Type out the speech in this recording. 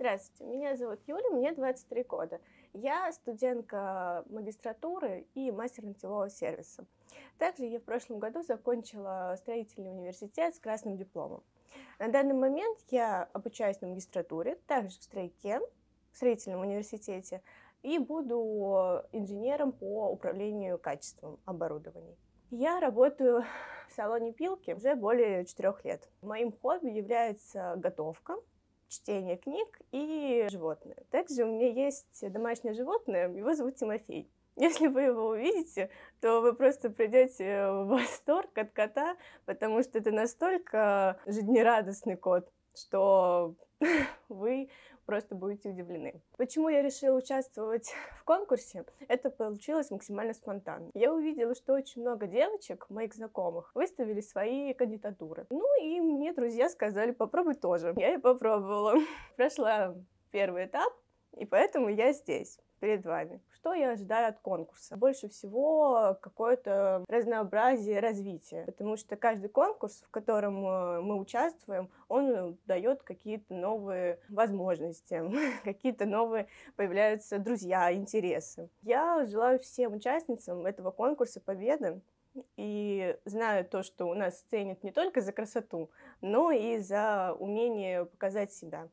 Здравствуйте, меня зовут Юля, мне 23 года. Я студентка магистратуры и мастер ногтевого сервиса. Также я в прошлом году закончила строительный университет с красным дипломом. На данный момент я обучаюсь на магистратуре, также в Стройке, в строительном университете, и буду инженером по управлению качеством оборудований. Я работаю в салоне пилки уже более четырех лет. Моим хобби является готовка, чтение книг и животные. Также у меня есть домашнее животное, его зовут Тимофей. Если вы его увидите, то вы просто придете в восторг от кота, потому что это настолько жизнерадостный кот, что вы просто будете удивлены. Почему я решила участвовать в конкурсе? Это получилось максимально спонтанно. Я увидела, что очень много девочек, моих знакомых, выставили свои кандидатуры. Ну и мне друзья сказали, попробуй тоже. Я и попробовала. Прошла первый этап, и поэтому я здесь перед вами. Что я ожидаю от конкурса? Больше всего какое-то разнообразие развития, потому что каждый конкурс, в котором э, мы участвуем, он дает какие-то новые возможности, какие-то новые появляются друзья, интересы. Я желаю всем участницам этого конкурса победы, и знаю то, что у нас ценят не только за красоту, но и за умение показать себя.